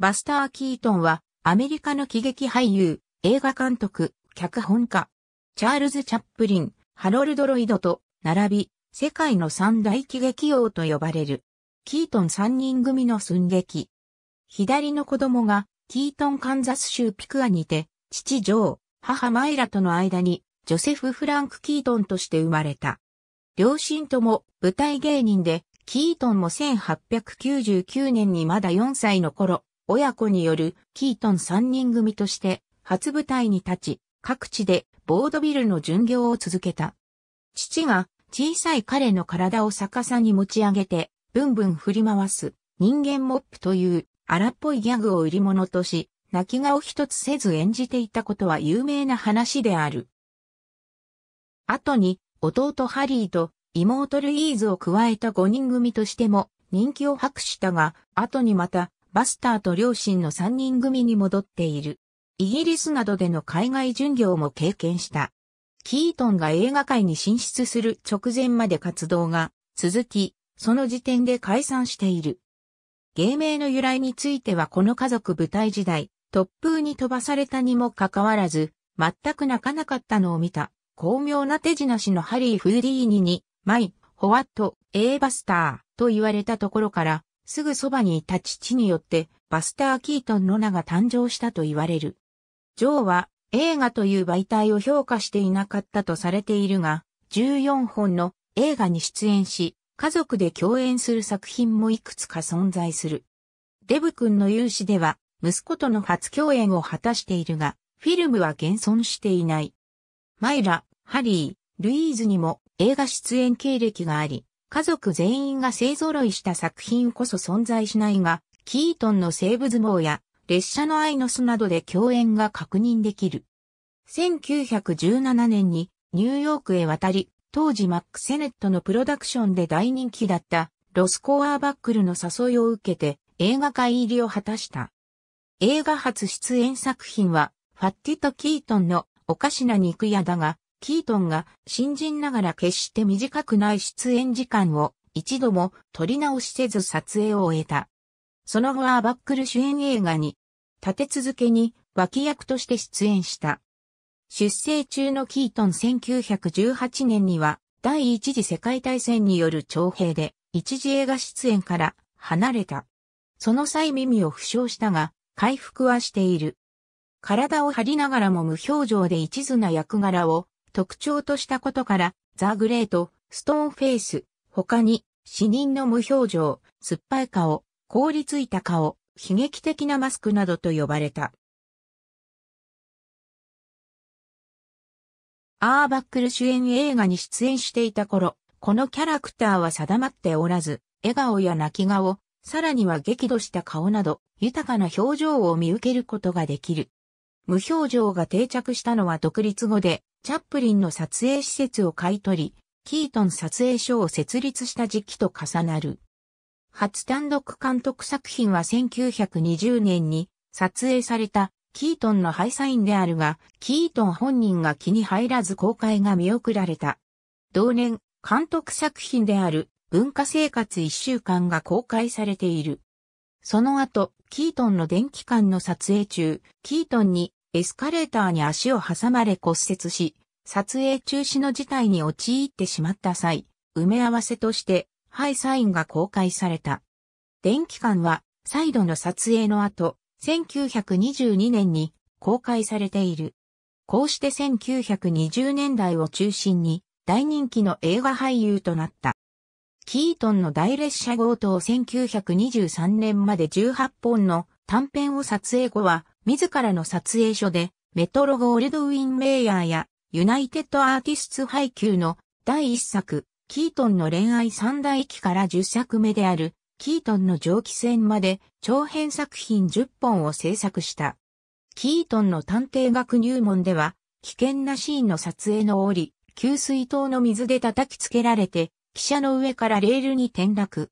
バスター・キートンは、アメリカの喜劇俳優、映画監督、脚本家、チャールズ・チャップリン、ハロルド・ロイドと、並び、世界の三大喜劇王と呼ばれる。キートン三人組の寸劇。左の子供が、キートンカンザス州ピクアにて、父ジョー、母マイラとの間に、ジョセフ・フランク・キートンとして生まれた。両親とも舞台芸人で、キートンも1899年にまだ4歳の頃、親子によるキートン3人組として初舞台に立ち、各地でボードビルの巡業を続けた。父が小さい彼の体を逆さに持ち上げて、ブンブン振り回す人間モップという荒っぽいギャグを売り物とし、泣き顔一つせず演じていたことは有名な話である。後に弟ハリーと妹ルイーズを加えた5人組としても人気を博したが、後にまたバスターと両親の3人組に戻っている。イギリスなどでの海外巡業も経験した。キートンが映画界に進出する直前まで活動が続き、その時点で解散している。芸名の由来についてはこの家族舞台時代、突風に飛ばされたにもかかわらず、全く泣かなかったのを見た、巧妙な手品師のハリー・フーリーニに、マイ、ホワット、エーバスターと言われたところから、すぐそばにいた父によって、バスター・キートンの名が誕生したと言われる。ジョーは映画という媒体を評価していなかったとされているが、14本の映画に出演し、家族で共演する作品もいくつか存在する。デブ君の勇姿では、息子との初共演を果たしているが、フィルムは現存していない。マイラ、ハリー、ルイーズにも映画出演経歴があり、家族全員が勢揃いした作品こそ存在しないが、キートンの西部相撲や列車の愛の巣などで共演が確認できる。1917年にニューヨークへ渡り、当時マック・セネットのプロダクションで大人気だったロスコアバックルの誘いを受けて映画界入りを果たした。映画初出演作品はファッティとキートンのおかしな肉屋だが、キートンが新人ながら決して短くない出演時間を一度も撮り直しせず撮影を終えた。その後はバックル主演映画に立て続けに脇役として出演した。出生中のキートン1918年には第一次世界大戦による徴兵で一時映画出演から離れた。その際耳を負傷したが回復はしている。体を張りながらも無表情で一途な役柄を特徴としたことから、ザ・グレート、ストーンフェイス、他に、死人の無表情、酸っぱい顔、凍りついた顔、悲劇的なマスクなどと呼ばれた。アーバックル主演映画に出演していた頃、このキャラクターは定まっておらず、笑顔や泣き顔、さらには激怒した顔など、豊かな表情を見受けることができる。無表情が定着したのは独立後で、チャップリンの撮影施設を買い取り、キートン撮影所を設立した時期と重なる。初単独監督作品は1920年に撮影されたキートンのハイサインであるが、キートン本人が気に入らず公開が見送られた。同年、監督作品である文化生活一週間が公開されている。その後、キートンの電気館の撮影中、キートンにエスカレーターに足を挟まれ骨折し、撮影中止の事態に陥ってしまった際、埋め合わせとして、ハイサインが公開された。電気館は、再度の撮影の後、1922年に公開されている。こうして1920年代を中心に大人気の映画俳優となった。キートンの大列車強盗1923年まで18本の短編を撮影後は自らの撮影所で、メトロゴールドウィン・メイヤーや、ユナイテッド・アーティスツ・ハイキューの第一作、キートンの恋愛三大期から十作目である、キートンの蒸気船まで長編作品10本を制作した。キートンの探偵学入門では、危険なシーンの撮影の折、給水塔の水で叩きつけられて、汽車の上からレールに転落。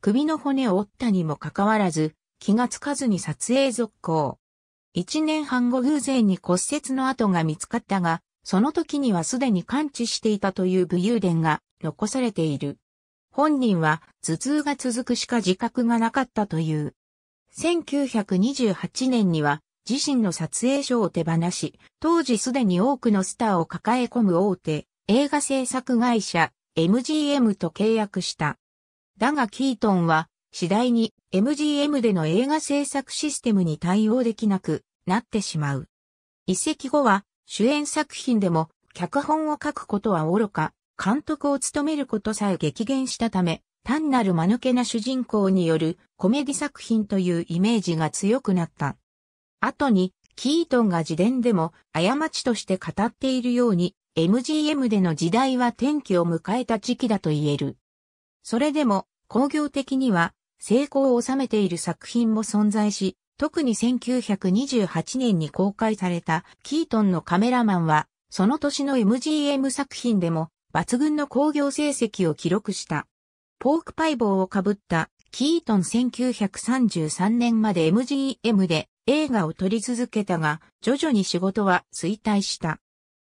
首の骨を折ったにもかかわらず、気がつかずに撮影続行。一年半後偶然に骨折の跡が見つかったが、その時にはすでに感知していたという武勇伝が残されている。本人は頭痛が続くしか自覚がなかったという。1928年には自身の撮影所を手放し、当時すでに多くのスターを抱え込む大手映画制作会社 MGM と契約した。だがキートンは次第に MGM での映画制作システムに対応できなくなってしまう。移籍後は主演作品でも脚本を書くことは愚か、監督を務めることさえ激減したため、単なる間抜けな主人公によるコメディ作品というイメージが強くなった。後に、キートンが自伝でも過ちとして語っているように、MGM での時代は転機を迎えた時期だと言える。それでも、工業的には成功を収めている作品も存在し、特に1928年に公開されたキートンのカメラマンは、その年の MGM 作品でも抜群の興行成績を記録した。ポークパイ棒をかぶったキートン1933年まで MGM で映画を撮り続けたが、徐々に仕事は衰退した。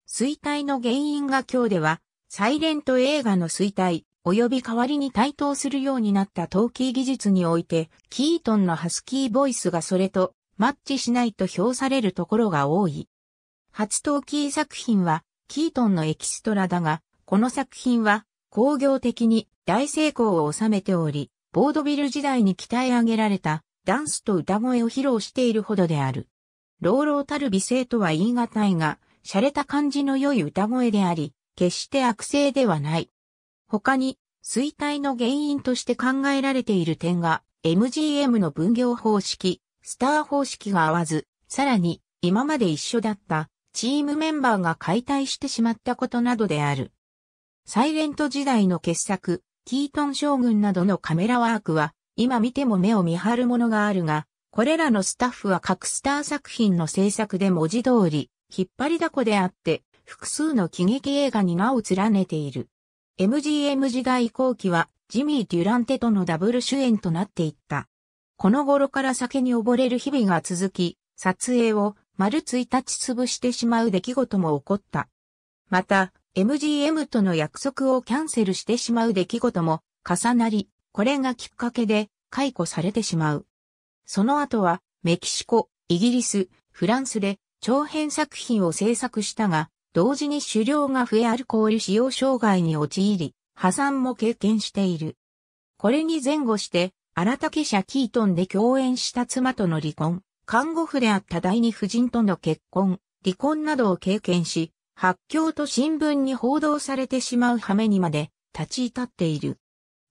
衰退の原因が今日では、サイレント映画の衰退、及び代わりに対等するようになったトーキー技術において、キートンのハスキーボイスがそれとマッチしないと評されるところが多い。初トーキー作品は、キートンのエキストラだが、この作品は、工業的に大成功を収めており、ボードビル時代に鍛え上げられたダンスと歌声を披露しているほどである。朗老たる美声とは言い難いが、洒落た感じの良い歌声であり、決して悪性ではない。他に、衰退の原因として考えられている点が、MGM の分業方式、スター方式が合わず、さらに、今まで一緒だったチームメンバーが解体してしまったことなどである。サイレント時代の傑作、キートン将軍などのカメラワークは、今見ても目を見張るものがあるが、これらのスタッフは各スター作品の制作で文字通り、引っ張りだこであって、複数の喜劇映画に名を連ねている。MGM 時代後期はジミー・デュランテとのダブル主演となっていった。この頃から酒に溺れる日々が続き、撮影を丸1日潰してしまう出来事も起こった。また、MGM との約束をキャンセルしてしまう出来事も重なり、これがきっかけで解雇されてしまう。その後はメキシコ、イギリス、フランスで長編作品を制作したが、同時に狩猟が増えアルコール使用障害に陥り、破産も経験している。これに前後して、荒竹社キートンで共演した妻との離婚、看護婦であった第二夫人との結婚、離婚などを経験し、発狂と新聞に報道されてしまう羽目にまで立ち至っている。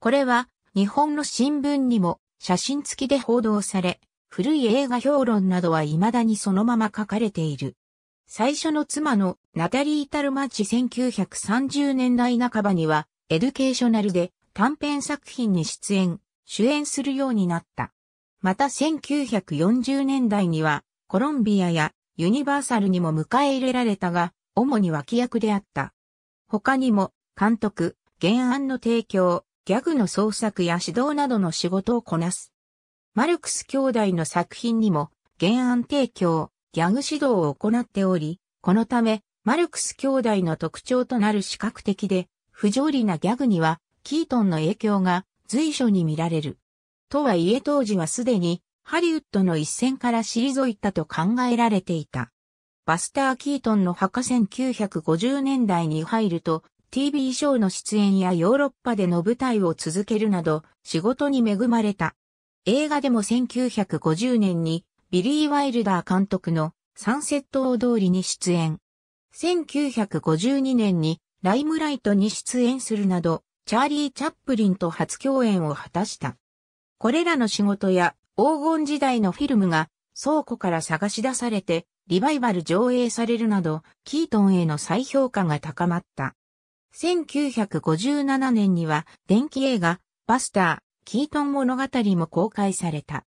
これは日本の新聞にも写真付きで報道され、古い映画評論などは未だにそのまま書かれている。最初の妻のナタリー・タルマッチ1930年代半ばには、エデュケーショナルで短編作品に出演、主演するようになった。また1940年代には、コロンビアやユニバーサルにも迎え入れられたが、主に脇役であった。他にも、監督、原案の提供、ギャグの創作や指導などの仕事をこなす。マルクス兄弟の作品にも、原案提供、ギャグ指導を行っており、このため、マルクス兄弟の特徴となる視覚的で、不条理なギャグには、キートンの影響が随所に見られる。とはいえ当時はすでに、ハリウッドの一線から退いたと考えられていた。バスター・キートンの墓1950年代に入ると、TV ショーの出演やヨーロッパでの舞台を続けるなど、仕事に恵まれた。映画でも1950年にビリー・ワイルダー監督のサンセット大通りに出演。1952年にライムライトに出演するなど、チャーリー・チャップリンと初共演を果たした。これらの仕事や黄金時代のフィルムが倉庫から探し出されてリバイバル上映されるなど、キートンへの再評価が高まった。1957年には電気映画バスター、キートン物語も公開された。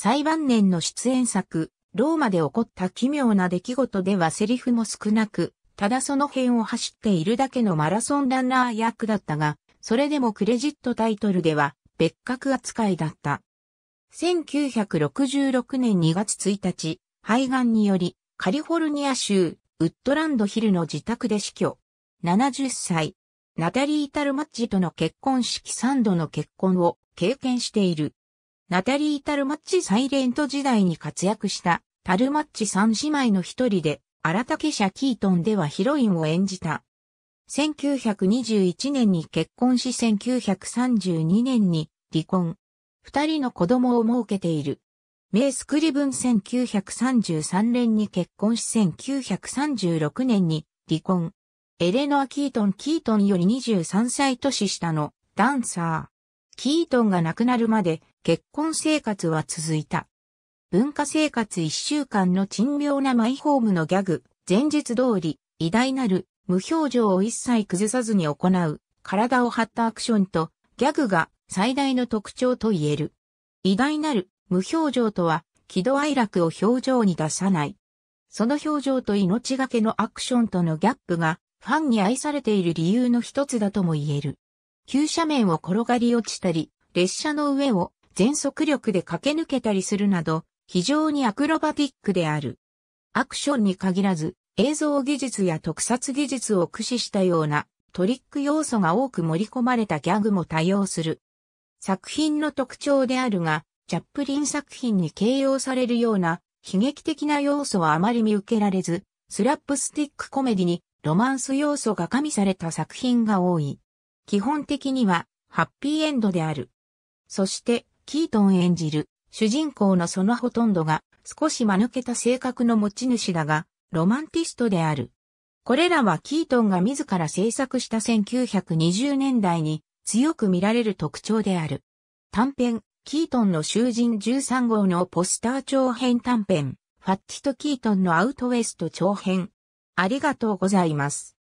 最晩年の出演作、ローマで起こった奇妙な出来事ではセリフも少なく、ただその辺を走っているだけのマラソンランナー役だったが、それでもクレジットタイトルでは別格扱いだった。1966年2月1日、肺がんにより、カリフォルニア州、ウッドランドヒルの自宅で死去。70歳、ナタリー・タルマッジとの結婚式3度の結婚を経験している。ナタリー・タルマッチ・サイレント時代に活躍したタルマッチ三姉妹の一人で、荒竹社キートンではヒロインを演じた。1921年に結婚し1932年に離婚。二人の子供を設けている。メイスクリブン1933年に結婚し1936年に離婚。エレノア・キートン・キートンより23歳年下のダンサー。キートンが亡くなるまで結婚生活は続いた。文化生活一週間の珍妙なマイホームのギャグ、前日通り、偉大なる、無表情を一切崩さずに行う、体を張ったアクションと、ギャグが最大の特徴と言える。偉大なる、無表情とは、喜怒哀楽を表情に出さない。その表情と命がけのアクションとのギャップが、ファンに愛されている理由の一つだとも言える。急斜面を転がり落ちたり、列車の上を全速力で駆け抜けたりするなど、非常にアクロバティックである。アクションに限らず、映像技術や特撮技術を駆使したようなトリック要素が多く盛り込まれたギャグも多用する。作品の特徴であるが、チャップリン作品に形容されるような悲劇的な要素はあまり見受けられず、スラップスティックコメディにロマンス要素が加味された作品が多い。基本的にはハッピーエンドである。そしてキートン演じる主人公のそのほとんどが少し間抜けた性格の持ち主だが、ロマンティストである。これらはキートンが自ら制作した1920年代に強く見られる特徴である。短編、キートンの囚人13号のポスター長編短編、ファッティとキートンのアウトウエスト長編。ありがとうございます。